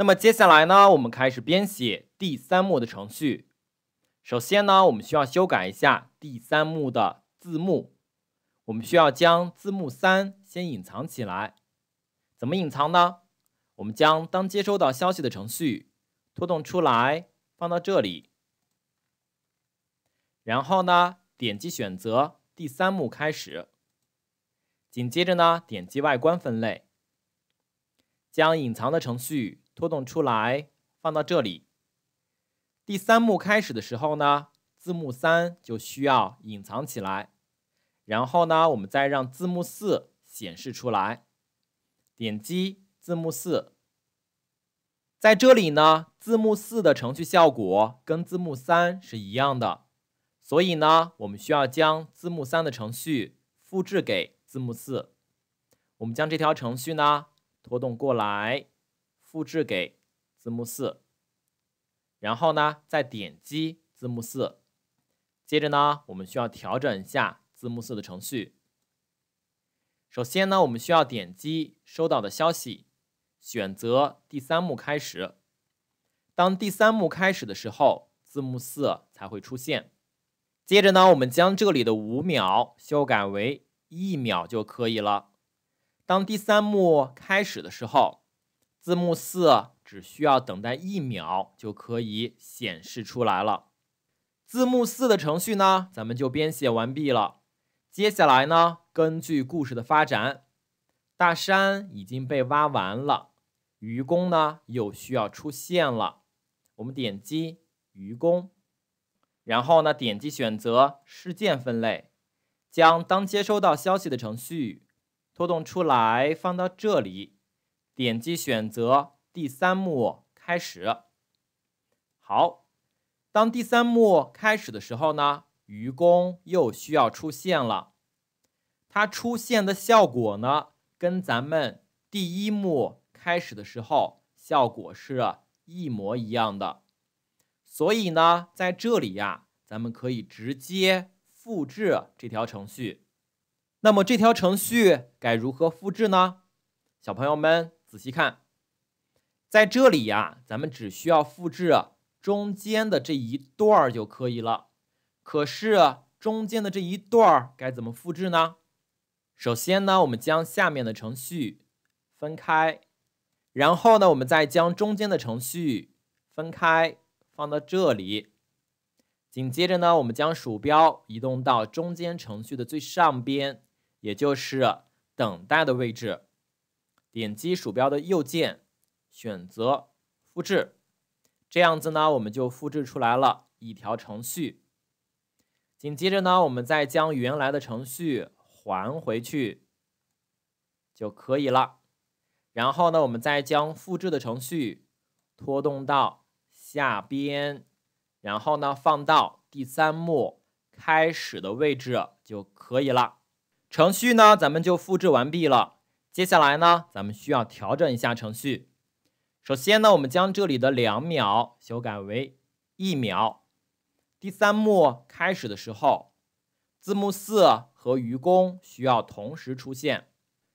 那么接下来呢，我们开始编写第三幕的程序。首先呢，我们需要修改一下第三幕的字幕。我们需要将字幕三先隐藏起来。怎么隐藏呢？我们将当接收到消息的程序拖动出来放到这里，然后呢，点击选择第三幕开始。紧接着呢，点击外观分类，将隐藏的程序。拖动出来，放到这里。第三幕开始的时候呢，字幕三就需要隐藏起来，然后呢，我们再让字幕四显示出来。点击字幕四，在这里呢，字幕四的程序效果跟字幕三是一样的，所以呢，我们需要将字幕三的程序复制给字幕四。我们将这条程序呢拖动过来。复制给字幕四，然后呢，再点击字幕四。接着呢，我们需要调整一下字幕四的程序。首先呢，我们需要点击收到的消息，选择第三幕开始。当第三幕开始的时候，字幕四才会出现。接着呢，我们将这里的五秒修改为一秒就可以了。当第三幕开始的时候。字幕四只需要等待一秒就可以显示出来了。字幕四的程序呢，咱们就编写完毕了。接下来呢，根据故事的发展，大山已经被挖完了，愚公呢又需要出现了。我们点击愚公，然后呢点击选择事件分类，将当接收到消息的程序拖动出来放到这里。点击选择第三幕开始。好，当第三幕开始的时候呢，愚公又需要出现了。它出现的效果呢，跟咱们第一幕开始的时候效果是一模一样的。所以呢，在这里呀，咱们可以直接复制这条程序。那么这条程序该如何复制呢？小朋友们。仔细看，在这里呀，咱们只需要复制中间的这一段儿就可以了。可是中间的这一段儿该怎么复制呢？首先呢，我们将下面的程序分开，然后呢，我们再将中间的程序分开放到这里。紧接着呢，我们将鼠标移动到中间程序的最上边，也就是等待的位置。点击鼠标的右键，选择复制，这样子呢，我们就复制出来了一条程序。紧接着呢，我们再将原来的程序还回去就可以了。然后呢，我们再将复制的程序拖动到下边，然后呢，放到第三幕开始的位置就可以了。程序呢，咱们就复制完毕了。接下来呢，咱们需要调整一下程序。首先呢，我们将这里的两秒修改为一秒。第三幕开始的时候，字幕四和愚公需要同时出现。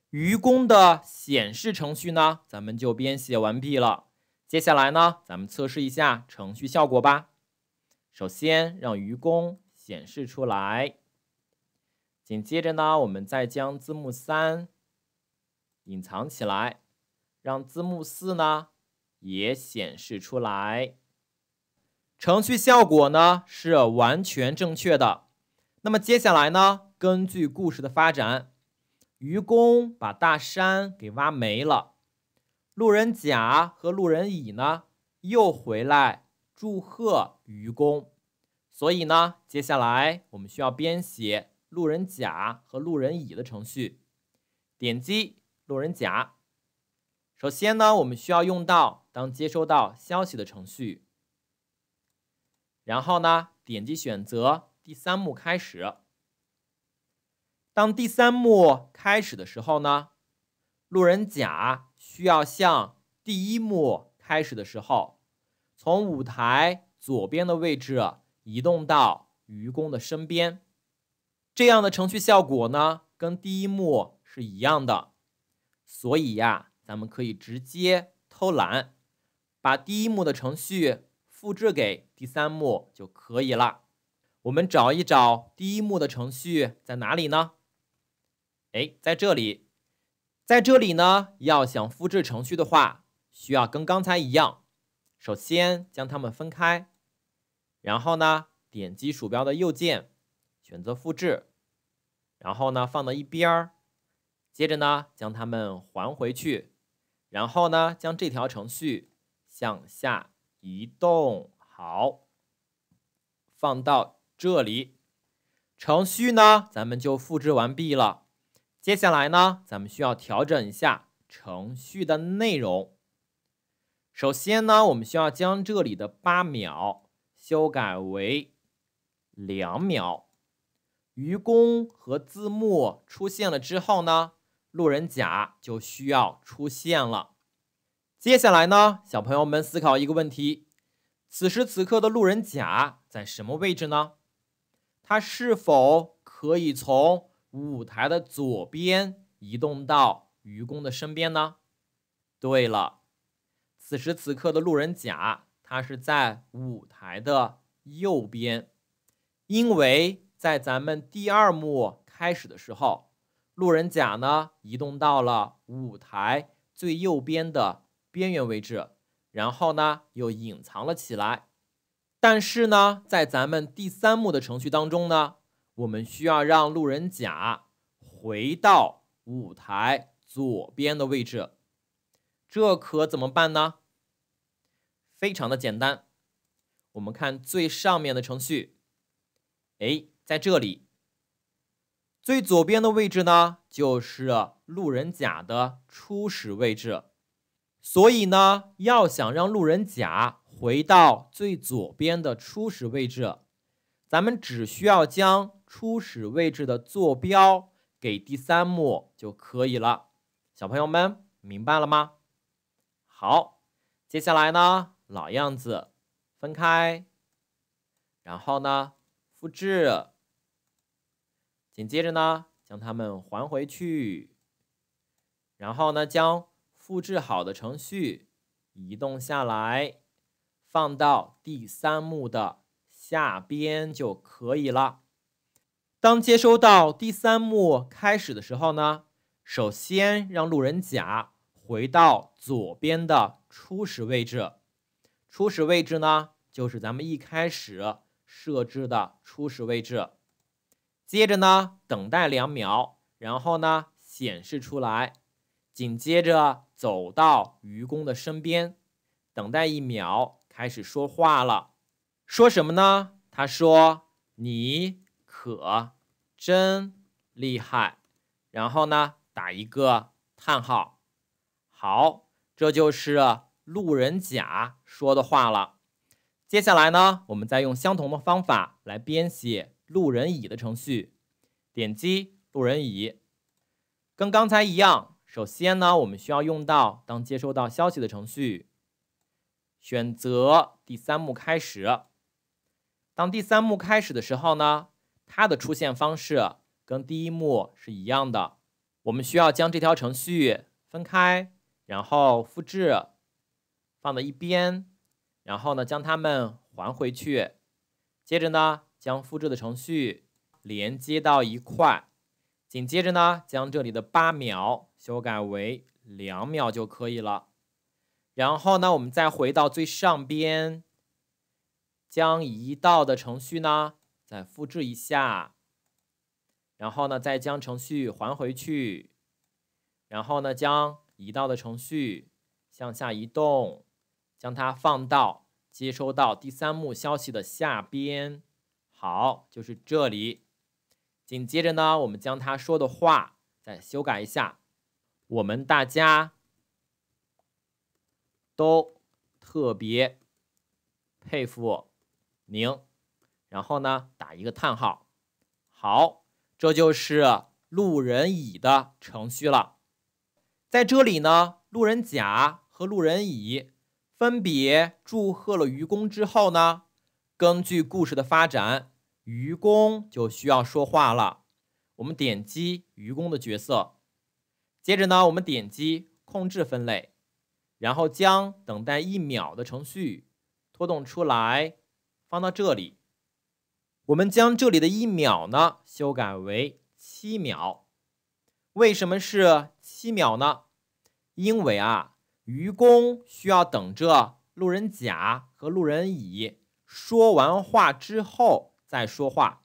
愚公的显示程序呢，咱们就编写完毕了。接下来呢，咱们测试一下程序效果吧。首先让愚公显示出来，紧接着呢，我们再将字幕三。隐藏起来，让字幕四呢也显示出来。程序效果呢是完全正确的。那么接下来呢，根据故事的发展，愚公把大山给挖没了，路人甲和路人乙呢又回来祝贺愚公。所以呢，接下来我们需要编写路人甲和路人乙的程序。点击。路人甲，首先呢，我们需要用到当接收到消息的程序。然后呢，点击选择第三幕开始。当第三幕开始的时候呢，路人甲需要向第一幕开始的时候，从舞台左边的位置移动到愚公的身边。这样的程序效果呢，跟第一幕是一样的。所以呀，咱们可以直接偷懒，把第一幕的程序复制给第三幕就可以了。我们找一找第一幕的程序在哪里呢？哎，在这里，在这里呢。要想复制程序的话，需要跟刚才一样，首先将它们分开，然后呢，点击鼠标的右键，选择复制，然后呢，放到一边儿。接着呢，将它们还回去，然后呢，将这条程序向下移动，好，放到这里。程序呢，咱们就复制完毕了。接下来呢，咱们需要调整一下程序的内容。首先呢，我们需要将这里的八秒修改为两秒。愚公和字幕出现了之后呢？路人甲就需要出现了。接下来呢，小朋友们思考一个问题：此时此刻的路人甲在什么位置呢？他是否可以从舞台的左边移动到愚公的身边呢？对了，此时此刻的路人甲他是在舞台的右边，因为在咱们第二幕开始的时候。路人甲呢，移动到了舞台最右边的边缘位置，然后呢，又隐藏了起来。但是呢，在咱们第三幕的程序当中呢，我们需要让路人甲回到舞台左边的位置，这可怎么办呢？非常的简单，我们看最上面的程序，哎，在这里。最左边的位置呢，就是路人甲的初始位置，所以呢，要想让路人甲回到最左边的初始位置，咱们只需要将初始位置的坐标给第三幕就可以了。小朋友们明白了吗？好，接下来呢，老样子，分开，然后呢，复制。紧接着呢，将它们还回去，然后呢，将复制好的程序移动下来，放到第三幕的下边就可以了。当接收到第三幕开始的时候呢，首先让路人甲回到左边的初始位置。初始位置呢，就是咱们一开始设置的初始位置。接着呢，等待两秒，然后呢，显示出来。紧接着走到愚公的身边，等待一秒，开始说话了。说什么呢？他说：“你可真厉害。”然后呢，打一个叹号。好，这就是路人甲说的话了。接下来呢，我们再用相同的方法来编写。路人乙的程序，点击路人乙，跟刚才一样。首先呢，我们需要用到当接收到消息的程序，选择第三幕开始。当第三幕开始的时候呢，它的出现方式跟第一幕是一样的。我们需要将这条程序分开，然后复制，放到一边，然后呢，将它们还回去，接着呢。将复制的程序连接到一块，紧接着呢，将这里的八秒修改为两秒就可以了。然后呢，我们再回到最上边，将移到的程序呢再复制一下，然后呢再将程序还回去，然后呢将移到的程序向下移动，将它放到接收到第三幕消息的下边。好，就是这里。紧接着呢，我们将他说的话再修改一下。我们大家都特别佩服您，然后呢，打一个叹号。好，这就是路人乙的程序了。在这里呢，路人甲和路人乙分别祝贺了愚公之后呢，根据故事的发展。愚公就需要说话了。我们点击愚公的角色，接着呢，我们点击控制分类，然后将等待一秒的程序拖动出来，放到这里。我们将这里的一秒呢修改为七秒。为什么是七秒呢？因为啊，愚公需要等着路人甲和路人乙说完话之后。在说话，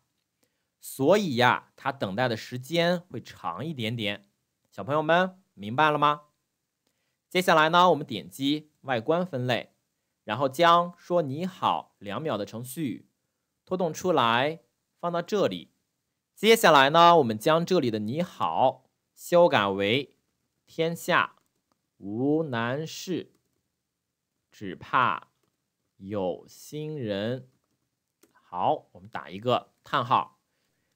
所以呀，它等待的时间会长一点点。小朋友们明白了吗？接下来呢，我们点击外观分类，然后将“说你好”两秒的程序拖动出来，放到这里。接下来呢，我们将这里的“你好”修改为“天下无难事，只怕有心人”。好，我们打一个叹号。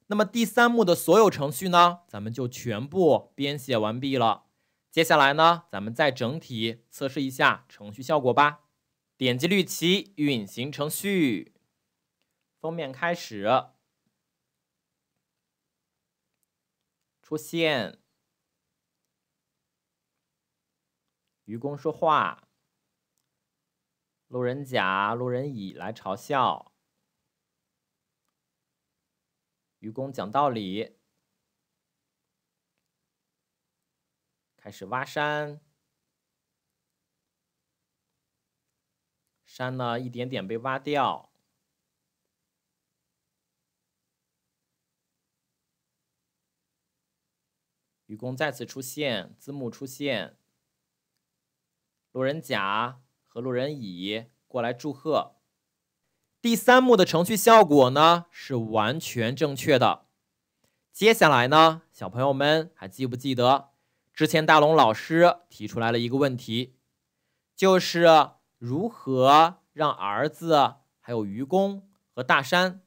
那么第三幕的所有程序呢，咱们就全部编写完毕了。接下来呢，咱们再整体测试一下程序效果吧。点击绿旗，运行程序，封面开始出现，愚公说话，路人甲、路人乙来嘲笑。愚公讲道理，开始挖山，山呢一点点被挖掉。愚公再次出现，字幕出现，路人甲和路人乙过来祝贺。第三幕的程序效果呢是完全正确的。接下来呢，小朋友们还记不记得之前大龙老师提出来了一个问题，就是如何让儿子、还有愚公和大山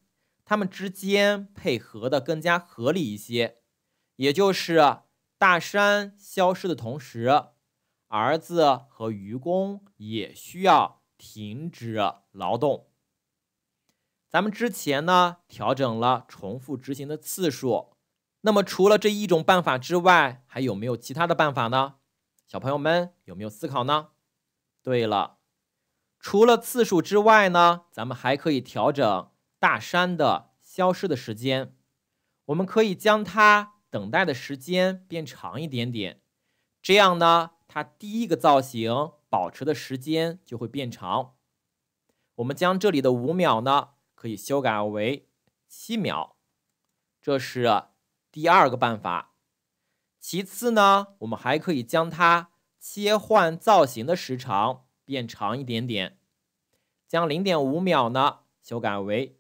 他们之间配合的更加合理一些？也就是大山消失的同时，儿子和愚公也需要停止劳动。咱们之前呢调整了重复执行的次数，那么除了这一种办法之外，还有没有其他的办法呢？小朋友们有没有思考呢？对了，除了次数之外呢，咱们还可以调整大山的消失的时间，我们可以将它等待的时间变长一点点，这样呢，它第一个造型保持的时间就会变长。我们将这里的五秒呢。可以修改为七秒，这是第二个办法。其次呢，我们还可以将它切换造型的时长变长一点点，将零点五秒呢修改为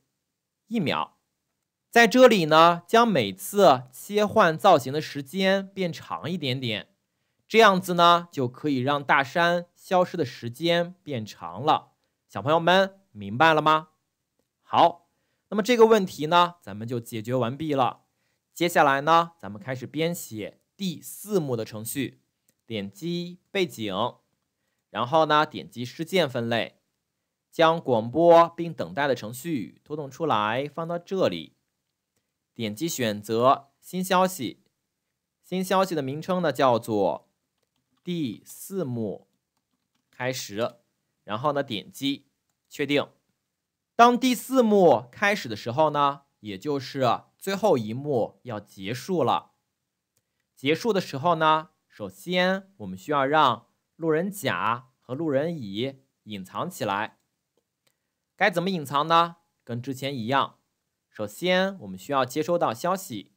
一秒。在这里呢，将每次切换造型的时间变长一点点，这样子呢就可以让大山消失的时间变长了。小朋友们明白了吗？好，那么这个问题呢，咱们就解决完毕了。接下来呢，咱们开始编写第四幕的程序。点击背景，然后呢，点击事件分类，将广播并等待的程序拖动出来放到这里。点击选择新消息，新消息的名称呢叫做第四幕开始，然后呢，点击确定。当第四幕开始的时候呢，也就是最后一幕要结束了。结束的时候呢，首先我们需要让路人甲和路人乙隐藏起来。该怎么隐藏呢？跟之前一样，首先我们需要接收到消息，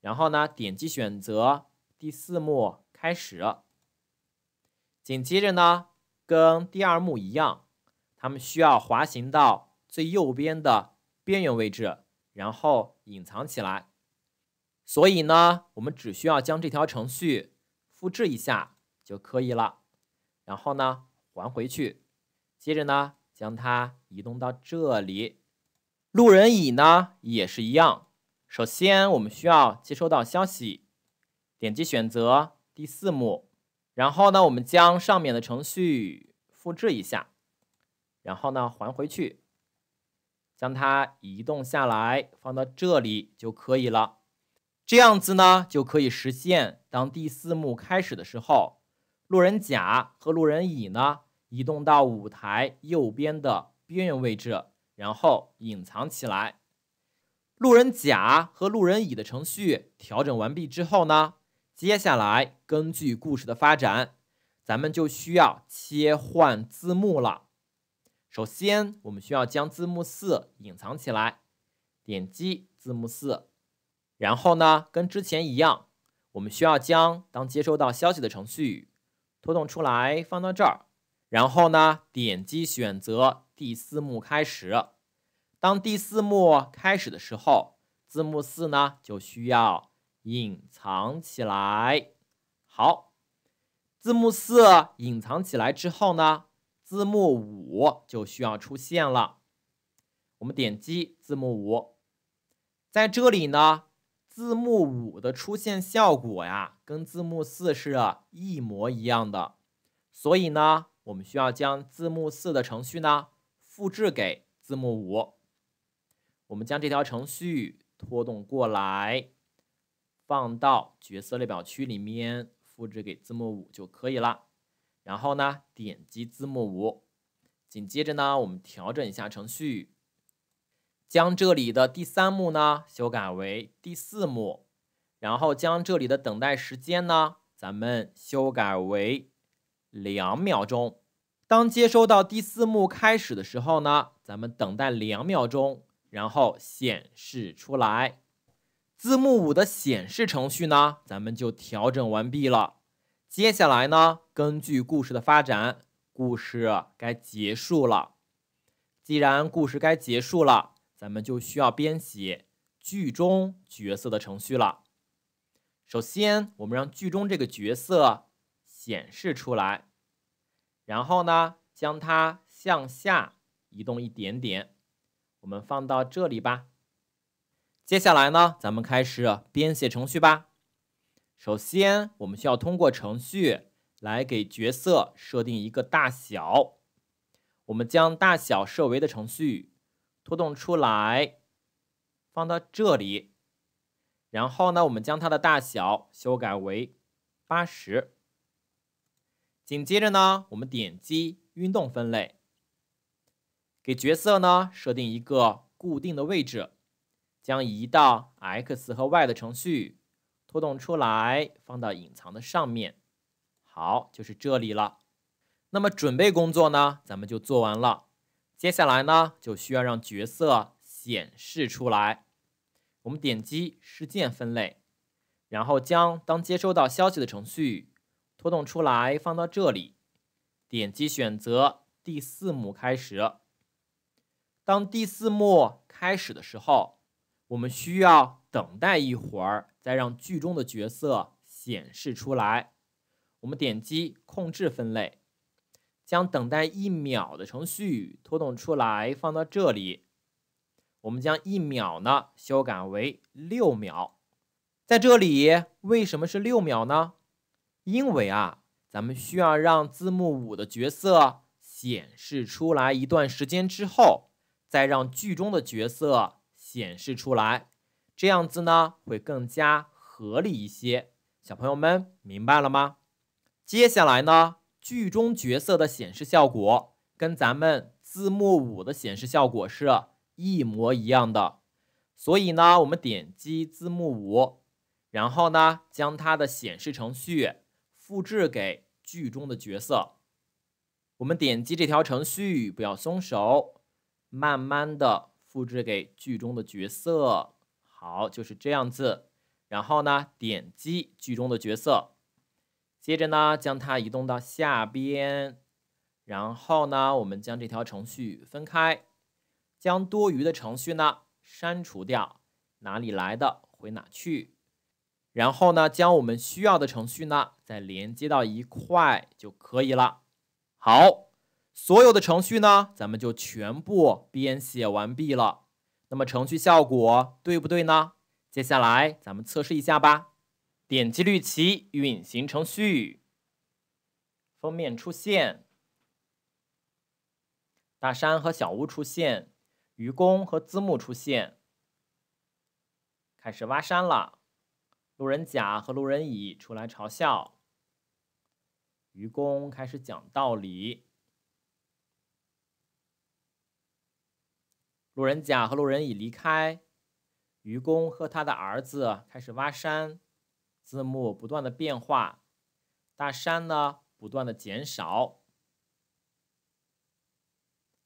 然后呢，点击选择第四幕开始。紧接着呢，跟第二幕一样。他们需要滑行到最右边的边缘位置，然后隐藏起来。所以呢，我们只需要将这条程序复制一下就可以了。然后呢，还回去。接着呢，将它移动到这里。路人乙呢，也是一样。首先，我们需要接收到消息，点击选择第四幕。然后呢，我们将上面的程序复制一下。然后呢，还回去，将它移动下来，放到这里就可以了。这样子呢，就可以实现当第四幕开始的时候，路人甲和路人乙呢，移动到舞台右边的边缘位置，然后隐藏起来。路人甲和路人乙的程序调整完毕之后呢，接下来根据故事的发展，咱们就需要切换字幕了。首先，我们需要将字幕四隐藏起来。点击字幕四，然后呢，跟之前一样，我们需要将当接收到消息的程序拖动出来放到这儿。然后呢，点击选择第四幕开始。当第四幕开始的时候，字幕四呢就需要隐藏起来。好，字幕四隐藏起来之后呢？字幕五就需要出现了，我们点击字幕五，在这里呢，字幕五的出现效果呀，跟字幕四是一模一样的，所以呢，我们需要将字幕四的程序呢，复制给字幕五，我们将这条程序拖动过来，放到角色列表区里面，复制给字幕五就可以了。然后呢，点击字幕五。紧接着呢，我们调整一下程序，将这里的第三幕呢修改为第四幕，然后将这里的等待时间呢，咱们修改为两秒钟。当接收到第四幕开始的时候呢，咱们等待两秒钟，然后显示出来字幕五的显示程序呢，咱们就调整完毕了。接下来呢？根据故事的发展，故事该结束了。既然故事该结束了，咱们就需要编写剧中角色的程序了。首先，我们让剧中这个角色显示出来，然后呢，将它向下移动一点点，我们放到这里吧。接下来呢，咱们开始编写程序吧。首先，我们需要通过程序。来给角色设定一个大小，我们将大小设为的程序拖动出来，放到这里。然后呢，我们将它的大小修改为八十。紧接着呢，我们点击运动分类，给角色呢设定一个固定的位置，将移到 x 和 y 的程序拖动出来，放到隐藏的上面。好，就是这里了。那么准备工作呢，咱们就做完了。接下来呢，就需要让角色显示出来。我们点击事件分类，然后将当接收到消息的程序拖动出来放到这里。点击选择第四幕开始。当第四幕开始的时候，我们需要等待一会儿，再让剧中的角色显示出来。我们点击控制分类，将等待一秒的程序拖动出来放到这里。我们将一秒呢修改为六秒，在这里为什么是六秒呢？因为啊，咱们需要让字幕五的角色显示出来一段时间之后，再让剧中的角色显示出来，这样子呢会更加合理一些。小朋友们明白了吗？接下来呢，剧中角色的显示效果跟咱们字幕五的显示效果是一模一样的，所以呢，我们点击字幕五，然后呢，将它的显示程序复制给剧中的角色。我们点击这条程序，不要松手，慢慢的复制给剧中的角色。好，就是这样子，然后呢，点击剧中的角色。接着呢，将它移动到下边，然后呢，我们将这条程序分开，将多余的程序呢删除掉，哪里来的回哪去，然后呢，将我们需要的程序呢再连接到一块就可以了。好，所有的程序呢，咱们就全部编写完毕了。那么程序效果对不对呢？接下来咱们测试一下吧。点击绿旗，运行程序。封面出现，大山和小屋出现，愚公和字幕出现，开始挖山了。路人甲和路人乙出来嘲笑，愚公开始讲道理。路人甲和路人乙离开，愚公和他的儿子开始挖山。字幕不断的变化，大山呢不断的减少，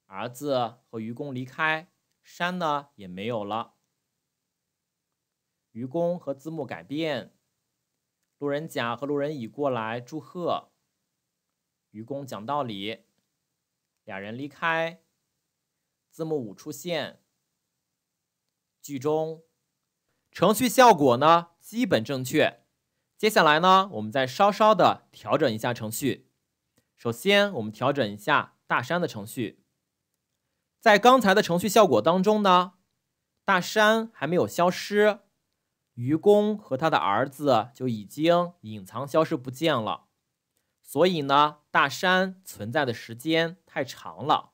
儿子和愚公离开，山呢也没有了。愚公和字幕改变，路人甲和路人乙过来祝贺，愚公讲道理，俩人离开，字幕五出现。剧中程序效果呢基本正确。接下来呢，我们再稍稍的调整一下程序。首先，我们调整一下大山的程序。在刚才的程序效果当中呢，大山还没有消失，愚公和他的儿子就已经隐藏消失不见了。所以呢，大山存在的时间太长了，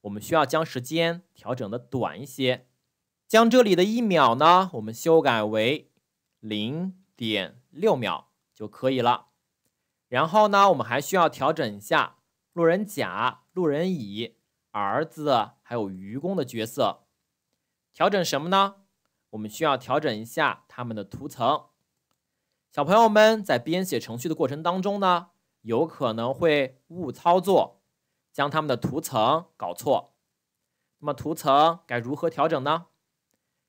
我们需要将时间调整的短一些。将这里的一秒呢，我们修改为零点。六秒就可以了。然后呢，我们还需要调整一下路人甲、路人乙、儿子还有愚公的角色。调整什么呢？我们需要调整一下他们的图层。小朋友们在编写程序的过程当中呢，有可能会误操作，将他们的图层搞错。那么图层该如何调整呢？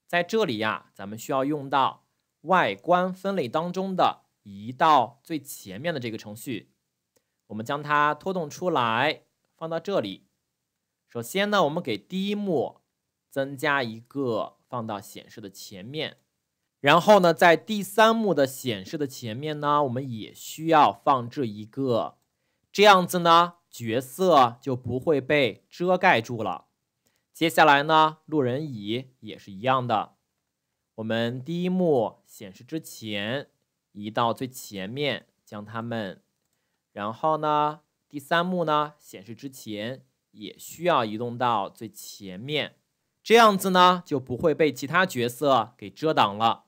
在这里呀，咱们需要用到。外观分类当中的移到最前面的这个程序，我们将它拖动出来放到这里。首先呢，我们给第一幕增加一个放到显示的前面。然后呢，在第三幕的显示的前面呢，我们也需要放置一个，这样子呢，角色就不会被遮盖住了。接下来呢，路人乙也是一样的。我们第一幕显示之前，移到最前面，将它们。然后呢，第三幕呢显示之前，也需要移动到最前面，这样子呢就不会被其他角色给遮挡了。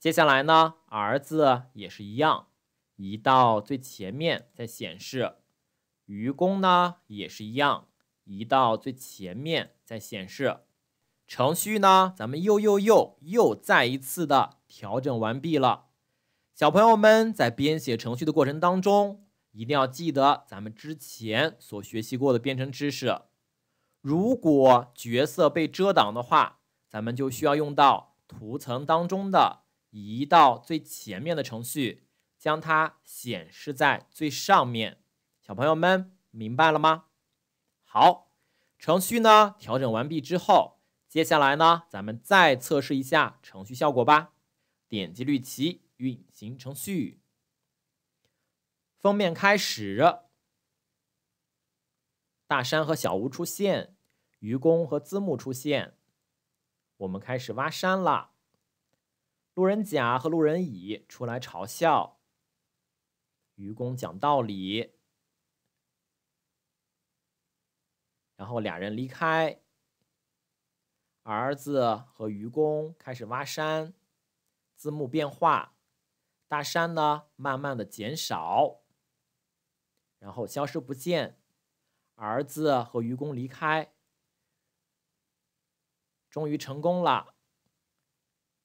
接下来呢，儿子也是一样，移到最前面在显示。愚公呢也是一样，移到最前面在显示。程序呢？咱们又又又又再一次的调整完毕了。小朋友们在编写程序的过程当中，一定要记得咱们之前所学习过的编程知识。如果角色被遮挡的话，咱们就需要用到图层当中的移到最前面的程序，将它显示在最上面。小朋友们明白了吗？好，程序呢调整完毕之后。接下来呢，咱们再测试一下程序效果吧。点击绿旗，运行程序。封面开始，大山和小屋出现，愚公和字幕出现，我们开始挖山了。路人甲和路人乙出来嘲笑愚公讲道理，然后俩人离开。儿子和愚公开始挖山，字幕变化，大山呢慢慢的减少，然后消失不见，儿子和愚公离开，终于成功了。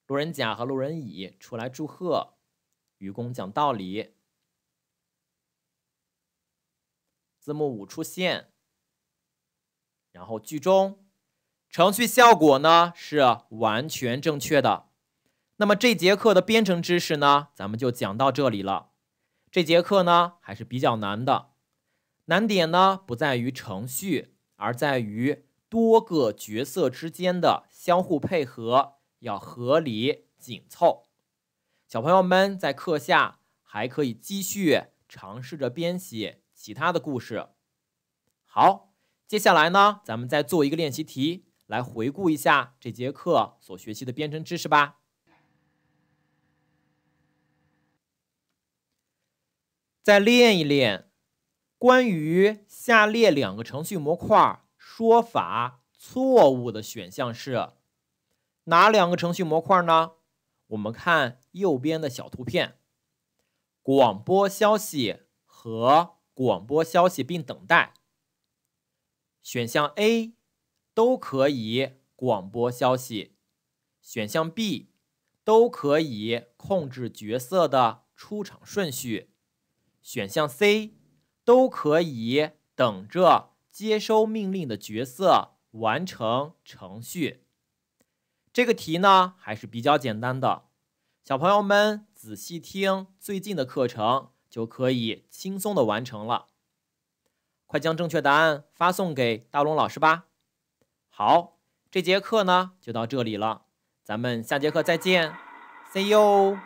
路人甲和路人乙出来祝贺，愚公讲道理，字幕五出现，然后剧终。程序效果呢是完全正确的。那么这节课的编程知识呢，咱们就讲到这里了。这节课呢还是比较难的，难点呢不在于程序，而在于多个角色之间的相互配合要合理紧凑。小朋友们在课下还可以继续尝试着编写其他的故事。好，接下来呢，咱们再做一个练习题。来回顾一下这节课所学习的编程知识吧。再练一练，关于下列两个程序模块，说法错误的选项是哪两个程序模块呢？我们看右边的小图片，广播消息和广播消息并等待。选项 A。都可以广播消息，选项 B 都可以控制角色的出场顺序，选项 C 都可以等着接收命令的角色完成程序。这个题呢还是比较简单的，小朋友们仔细听最近的课程就可以轻松的完成了。快将正确答案发送给大龙老师吧。好，这节课呢就到这里了，咱们下节课再见，see you。